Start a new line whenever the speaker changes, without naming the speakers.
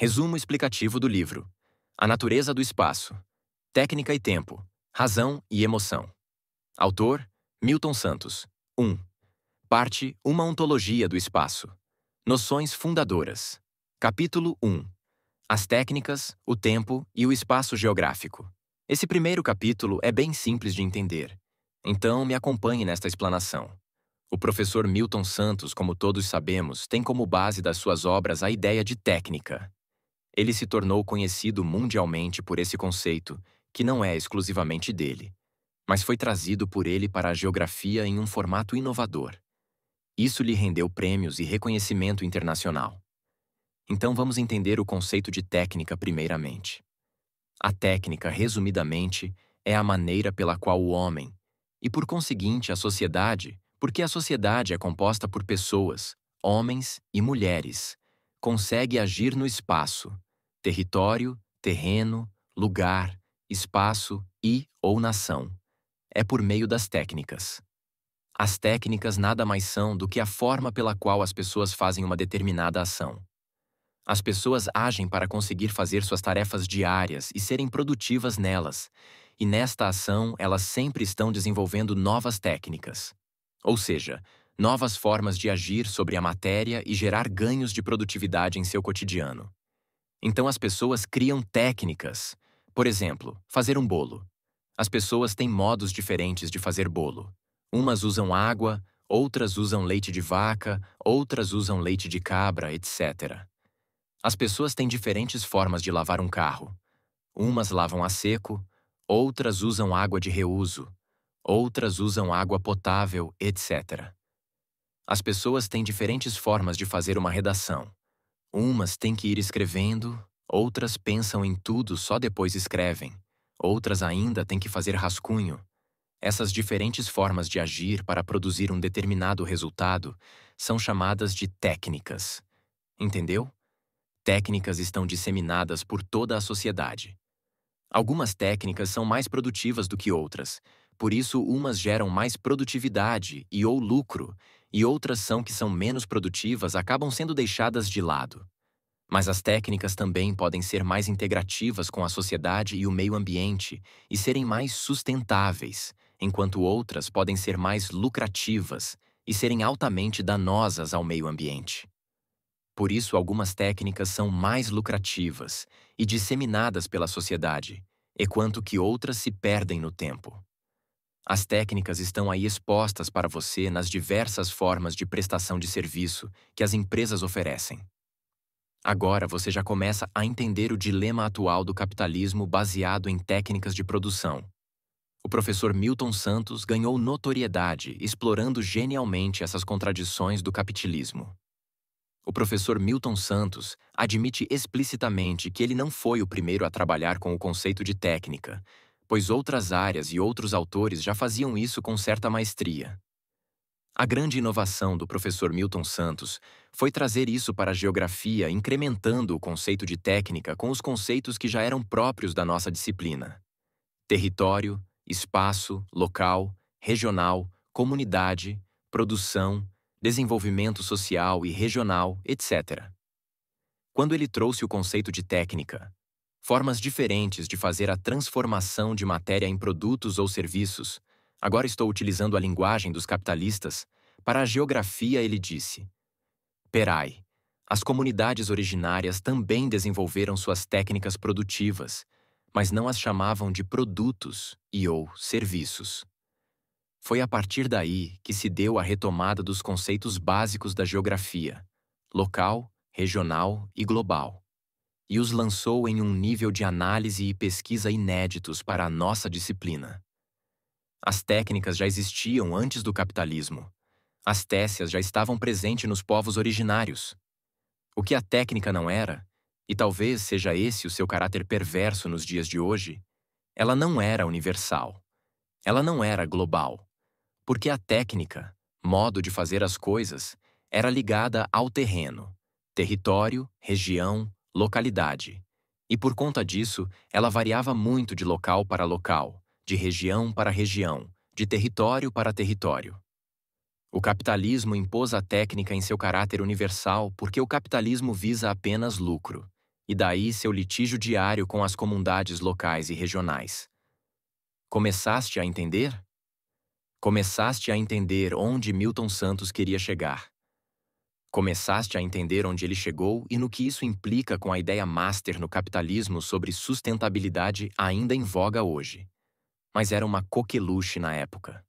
Resumo explicativo do livro: A Natureza do Espaço, Técnica e Tempo, Razão e Emoção. Autor: Milton Santos. 1. Parte Uma Ontologia do Espaço. Noções Fundadoras. Capítulo 1. As técnicas, o tempo e o espaço geográfico. Esse primeiro capítulo é bem simples de entender, então me acompanhe nesta explanação. O professor Milton Santos, como todos sabemos, tem como base das suas obras a ideia de técnica, ele se tornou conhecido mundialmente por esse conceito, que não é exclusivamente dele, mas foi trazido por ele para a geografia em um formato inovador. Isso lhe rendeu prêmios e reconhecimento internacional. Então vamos entender o conceito de técnica primeiramente. A técnica, resumidamente, é a maneira pela qual o homem, e por conseguinte a sociedade, porque a sociedade é composta por pessoas, homens e mulheres, consegue agir no espaço, território, terreno, lugar, espaço e ou nação. É por meio das técnicas. As técnicas nada mais são do que a forma pela qual as pessoas fazem uma determinada ação. As pessoas agem para conseguir fazer suas tarefas diárias e serem produtivas nelas, e nesta ação elas sempre estão desenvolvendo novas técnicas. Ou seja, novas formas de agir sobre a matéria e gerar ganhos de produtividade em seu cotidiano. Então as pessoas criam técnicas. Por exemplo, fazer um bolo. As pessoas têm modos diferentes de fazer bolo. Umas usam água, outras usam leite de vaca, outras usam leite de cabra, etc. As pessoas têm diferentes formas de lavar um carro. Umas lavam a seco, outras usam água de reuso, outras usam água potável, etc. As pessoas têm diferentes formas de fazer uma redação. Umas têm que ir escrevendo, outras pensam em tudo só depois escrevem, outras ainda têm que fazer rascunho. Essas diferentes formas de agir para produzir um determinado resultado são chamadas de técnicas. Entendeu? Técnicas estão disseminadas por toda a sociedade. Algumas técnicas são mais produtivas do que outras, por isso umas geram mais produtividade e ou lucro, e outras são que são menos produtivas acabam sendo deixadas de lado. Mas as técnicas também podem ser mais integrativas com a sociedade e o meio ambiente e serem mais sustentáveis, enquanto outras podem ser mais lucrativas e serem altamente danosas ao meio ambiente. Por isso, algumas técnicas são mais lucrativas e disseminadas pela sociedade, enquanto que outras se perdem no tempo. As técnicas estão aí expostas para você nas diversas formas de prestação de serviço que as empresas oferecem. Agora você já começa a entender o dilema atual do capitalismo baseado em técnicas de produção. O professor Milton Santos ganhou notoriedade explorando genialmente essas contradições do capitalismo. O professor Milton Santos admite explicitamente que ele não foi o primeiro a trabalhar com o conceito de técnica, pois outras áreas e outros autores já faziam isso com certa maestria. A grande inovação do professor Milton Santos foi trazer isso para a geografia, incrementando o conceito de técnica com os conceitos que já eram próprios da nossa disciplina: território, espaço, local, regional, comunidade, produção, desenvolvimento social e regional, etc. Quando ele trouxe o conceito de técnica, formas diferentes de fazer a transformação de matéria em produtos ou serviços. Agora estou utilizando a linguagem dos capitalistas. Para a geografia, ele disse: Perai, as comunidades originárias também desenvolveram suas técnicas produtivas, mas não as chamavam de produtos e ou serviços. Foi a partir daí que se deu a retomada dos conceitos básicos da geografia: local, regional e global e os lançou em um nível de análise e pesquisa inéditos para a nossa disciplina. As técnicas já existiam antes do capitalismo. As técias já estavam presentes nos povos originários. O que a técnica não era, e talvez seja esse o seu caráter perverso nos dias de hoje, ela não era universal. Ela não era global. Porque a técnica, modo de fazer as coisas, era ligada ao terreno, território, região, localidade, e por conta disso, ela variava muito de local para local, de região para região, de território para território. O capitalismo impôs a técnica em seu caráter universal porque o capitalismo visa apenas lucro, e daí seu litígio diário com as comunidades locais e regionais. Começaste a entender? Começaste a entender onde Milton Santos queria chegar. Começaste a entender onde ele chegou e no que isso implica com a ideia master no capitalismo sobre sustentabilidade ainda em voga hoje. Mas era uma coqueluche na época.